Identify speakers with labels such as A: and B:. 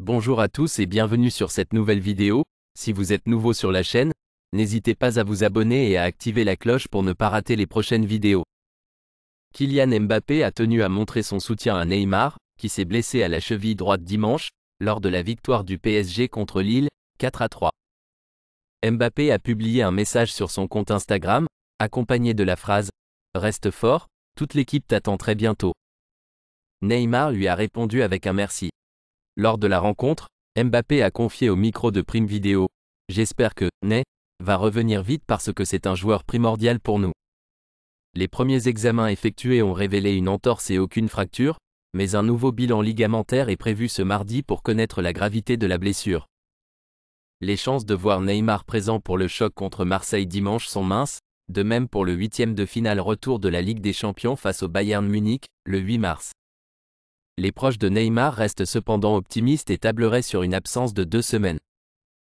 A: Bonjour à tous et bienvenue sur cette nouvelle vidéo, si vous êtes nouveau sur la chaîne, n'hésitez pas à vous abonner et à activer la cloche pour ne pas rater les prochaines vidéos. Kylian Mbappé a tenu à montrer son soutien à Neymar, qui s'est blessé à la cheville droite dimanche, lors de la victoire du PSG contre Lille, 4 à 3. Mbappé a publié un message sur son compte Instagram, accompagné de la phrase « Reste fort, toute l'équipe t'attend très bientôt ». Neymar lui a répondu avec un merci. Lors de la rencontre, Mbappé a confié au micro de Prime vidéo « J'espère que Ney va revenir vite parce que c'est un joueur primordial pour nous. Les premiers examens effectués ont révélé une entorse et aucune fracture, mais un nouveau bilan ligamentaire est prévu ce mardi pour connaître la gravité de la blessure. Les chances de voir Neymar présent pour le choc contre Marseille dimanche sont minces, de même pour le huitième de finale retour de la Ligue des Champions face au Bayern Munich, le 8 mars. Les proches de Neymar restent cependant optimistes et tableraient sur une absence de deux semaines.